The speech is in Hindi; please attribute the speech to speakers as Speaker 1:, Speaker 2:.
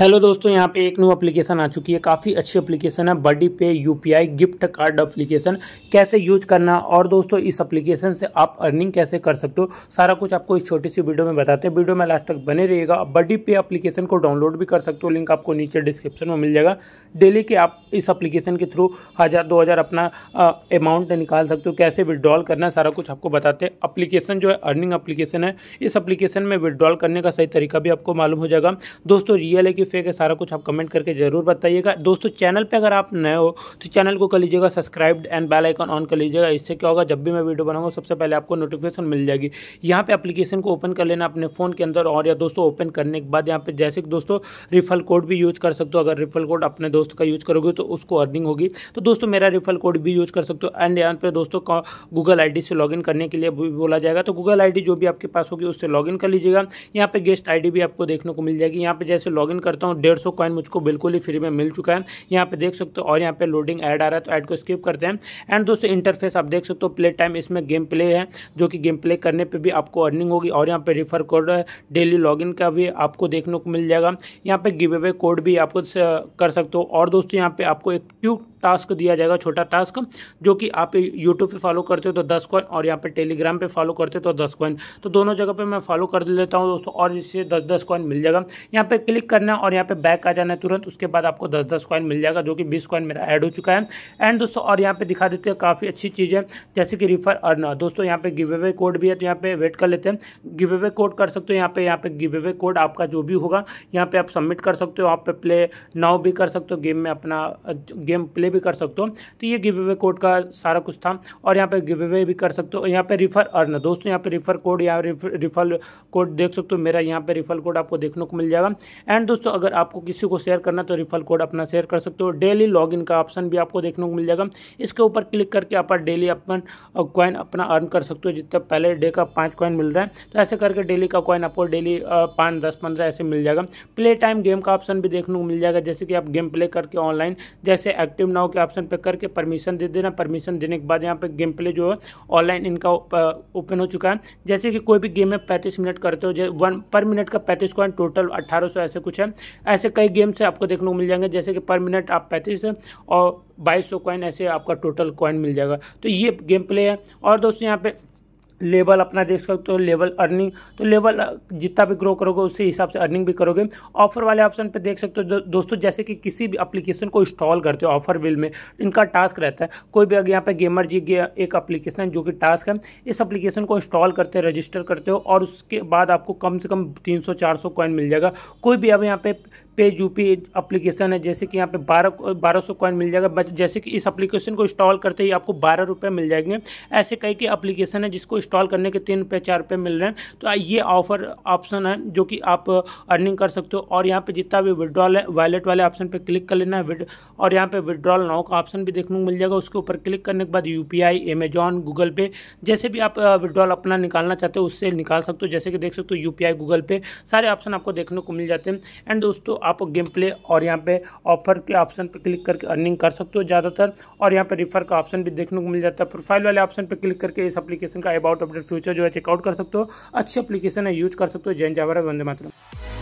Speaker 1: हेलो दोस्तों यहाँ पे एक न्यू एप्लीकेशन आ चुकी है काफ़ी अच्छी एप्लीकेशन है बडी पे यूपीआई गिफ्ट कार्ड एप्लीकेशन कैसे यूज करना और दोस्तों इस एप्लीकेशन से आप अर्निंग कैसे कर सकते हो सारा कुछ आपको इस छोटी सी वीडियो में बताते हैं वीडियो में लास्ट तक बने रहिएगा बडी पे एप्लीकेशन को डाउनलोड भी कर सकते हो लिंक आपको नीचे डिस्क्रिप्शन में मिल जाएगा डेली के आप इस अप्लीकेशन के थ्रू हज़ार दो हज़ार अपना अमाउंट निकाल सकते हो कैसे विड्रॉल करना सारा कुछ आपको बताते हैं अप्लीकेशन जो है अर्निंग अप्लीकेशन है इस अप्लीकेशन में विदड्रॉल करने का सही तरीका भी आपको मालूम हो जाएगा दोस्तों रियल है कि फेक है सारा कुछ आप कमेंट करके ज़रूर बताइएगा दोस्तों चैनल पर अगर आप नए हो तो चैनल को कर लीजिएगा subscribe and bell icon on कर लीजिएगा इससे क्या होगा जब भी मैं वीडियो बनाऊंगा सबसे पहले आपको नोटिफिकेशन मिल जाएगी यहाँ पे एप्लीकेशन को ओपन कर लेना अपने फ़ोन के अंदर और या दोस्तों ओपन करने के बाद यहाँ पे जैसे कि दोस्तों रिफल कोड भी यूज कर सकते हो अगर रिफल कोड अपने दोस्त का यूज करोगे तो उसको अर्निंग होगी तो दोस्तों मेरा रिफल कोड भी यूज कर सकते हो एंड यहाँ पर दोस्तों गूगल आई से लॉग करने के लिए बोला जाएगा तो गूगल आई जो भी आपके पास होगी उससे लॉग कर लीजिएगा यहाँ पर गेस्ट आई भी आपको देखने को मिल जाएगी यहाँ पर जैसे लॉग कर करता हूँ डेढ़ सौ कॉइन मुझको बिल्कुल ही फ्री में मिल चुका है यहाँ पे देख सकते हो और यहाँ पे लोडिंग ऐड आ रहा है तो ऐड को स्किप करते हैं एंड दोस्तों इंटरफेस आप देख सकते हो प्ले टाइम इसमें गेम प्ले है जो कि गेम प्ले करने पर भी आपको अर्निंग होगी और यहाँ पर रिफर कोड डेली लॉगिन का भी आपको देखने को मिल जाएगा यहाँ पर गिव अवे कोड भी आपको कर सकते हो और दोस्तों यहाँ पर आपको एक क्यूट टास्क दिया जाएगा छोटा टास्क जो कि आप यूट्यूब पे फॉलो करते हो तो दस कॉइन और यहाँ पे टेलीग्राम पे फॉलो करते हो तो दस कॉइन तो दोनों जगह पे मैं फॉलो कर लेता हूँ दोस्तों और इससे दस दस कॉइन मिल जाएगा यहाँ पे क्लिक करना है और यहाँ पे बैक आ जाना है तुरंत उसके बाद आपको दस दस कॉइन मिल जाएगा जो कि बीस कॉइन मेरा ऐड हो चुका है एंड दोस्तों और यहाँ पे दिखा देते हैं काफ़ी अच्छी चीज़ है जैसे कि रिफर अर्न दोस्तों यहाँ पे गिव अवे कोड भी है तो यहाँ पे वेट कर लेते हैं गिव अवे कोड कर सकते हो यहाँ पे यहाँ पे गिव अवे कोड आपका जो भी होगा यहाँ पे आप सबमिट कर सकते हो आप पे प्ले नाउ भी कर सकते हो गेम में अपना गेम प्ले पहले भी कर सकते हो तो ये गिव अवे कोड का सारा कुछ था और यहाँ पर गिव अवे भी कर सकते हो यहाँ पर रिफर अर्न दोस्तों यहाँ पर रिफर कोड या रिफर कोड देख सकते हो मेरा यहाँ पर रिफर कोड आपको देखने को मिल जाएगा एंड दोस्तों अगर आपको किसी को शेयर करना तो रिफर कोड अपना शेयर कर सकते हो डेली लॉगिन का ऑप्शन भी आपको देखने को मिल जाएगा इसके ऊपर क्लिक करके आप डेली अपन कॉइन अपना अर्न कर सकते हो जितना पहले डे का पाँच कॉइन मिल रहा है तो ऐसे करके डेली का कॉइन आपको डेली पाँच दस पंद्रह ऐसे मिल जाएगा प्ले टाइम गेम का ऑप्शन भी देखने को मिल जाएगा जैसे कि आप गेम प्ले करके ऑनलाइन जैसे एक्टिव ना हो के ऑप्शन पे करके परमिशन दे देना परमिशन देने के बाद यहाँ पे गेम प्ले जो है ऑनलाइन इनका ओपन हो चुका है जैसे कि कोई भी गेम में पैंतीस मिनट करते हो जैसे वन पर मिनट का पैंतीस कॉइन टोटल अट्ठारह ऐसे कुछ है ऐसे कई गेम्स आपको देखने को मिल जाएंगे जैसे कि पर मिनट आप पैंतीस और बाईस सौ कॉइन ऐसे आपका टोटल कॉइन मिल जाएगा तो ये गेम प्ले है और दोस्तों यहाँ पे लेवल अपना देख सकते हो लेवल अर्निंग तो लेवल तो जितना भी ग्रो करोगे उसी हिसाब से अर्निंग भी करोगे ऑफर वाले ऑप्शन पे देख सकते हो दो, दोस्तों जैसे कि किसी भी एप्लीकेशन को इंस्टॉल करते हो ऑफर बिल में इनका टास्क रहता है कोई भी अगर यहाँ पे गेमर जी एक एप्लीकेशन जो कि टास्क है इस अप्लीकेशन को इंस्टॉल करते रजिस्टर करते हो और उसके बाद आपको कम से कम तीन सौ चार सौ कॉइन मिल जाएगा कोई भी अब यहाँ पे पेज पी एप्लीकेशन है जैसे कि यहाँ पे बारह बारह सौ कॉइन मिल जाएगा जैसे कि इस एप्लीकेशन को इंस्टॉल करते ही आपको बारह रुपये मिल जाएंगे ऐसे कई के एप्लीकेशन है जिसको इंस्टॉल करने के तीन रुपये चार रुपये मिल रहे हैं तो ये ऑफर ऑप्शन है जो कि आप अर्निंग कर सकते हो और यहाँ पर जितना भी विड्रॉल है वैलेट वाले ऑप्शन पर क्लिक कर लेना है और यहाँ पर विड्रॉल नाव का ऑप्शन भी देखने को मिल जाएगा उसके ऊपर क्लिक करने के बाद U P I Amazon Google Pay जैसे भी आप विड्रॉल अपना निकालना चाहते हो उससे निकाल सकते हो जैसे कि देख सकते हो यू पी आई गूगल पे सारे ऑप्शन आपको देखने को मिल जाते हैं एंड दोस्तों आप गेम प्ले और यहाँ पे ऑफर के ऑप्शन पर क्लिक करके अर्निंग कर सकते हो ज़्यादातर और यहाँ पे रिफर का ऑप्शन भी देखने को मिल जाता है प्रोफाइल वाले ऑप्शन पर क्लिक करके इस अपलीकेशन का अबाउट अपडेट फ्यूचर जो है चेकआउट कर सकते हो अच्छी अपलीकेशन है यूज कर सकते हो जैन जावर वंदे मातरम